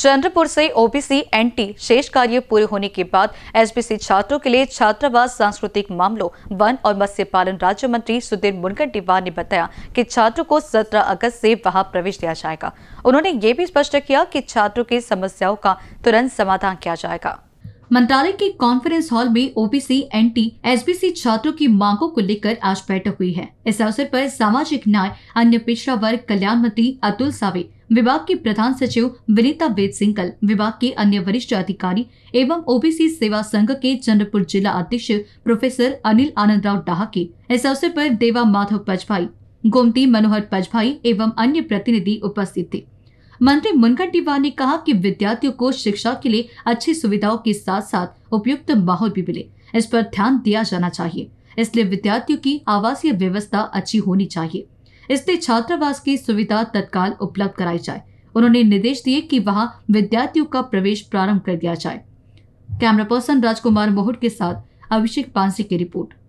चंद्रपुर से OBC n t शेष कार्य पूरे होने के बाद एसबीसी छात्रों के लिए छात्रावास सांस्कृतिक मामलों वन और मत्स्य पालन राज्य मंत्री सुधीर मुनगंटीवार ने बताया कि छात्रों को 17 अगस्त से वहां प्रवेश दिया जाएगा उन्होंने ये भी स्पष्ट किया कि छात्रों की समस्याओं का तुरंत समाधान किया जाएगा मंत्रालय के कॉन्फ्रेंस हॉल में ओबीसी एनटी एसबीसी छात्रों की मांगों को लेकर आज बैठक हुई है इस अवसर पर सामाजिक न्याय अन्य पिछड़ा वर्ग कल्याण मंत्री अतुल सावे विभाग की प्रधान सचिव विनीता वेद सिंकल विभाग के अन्य वरिष्ठ अधिकारी एवं ओबीसी सेवा संघ के चंद्रपुर जिला अध्यक्ष प्रोफेसर अनिल आनंद राव डाहके इस अवसर पर देवा माधव पचभाई गोमती मनोहर पचभाई एवं अन्य प्रतिनिधि उपस्थित थे मंत्री मुनगर डिवार ने कहा कि विद्यार्थियों को शिक्षा के लिए अच्छी सुविधाओं के साथ साथ उपयुक्त माहौल भी मिले इस पर ध्यान दिया जाना चाहिए इसलिए विद्यार्थियों की आवासीय व्यवस्था अच्छी होनी चाहिए इसलिए छात्रावास की सुविधा तत्काल उपलब्ध कराई जाए उन्होंने निर्देश दिए कि वहां विद्यार्थियों का प्रवेश प्रारंभ कर दिया जाए कैमरा पर्सन राजकुमार मोहट के साथ अभिषेक पांसी की रिपोर्ट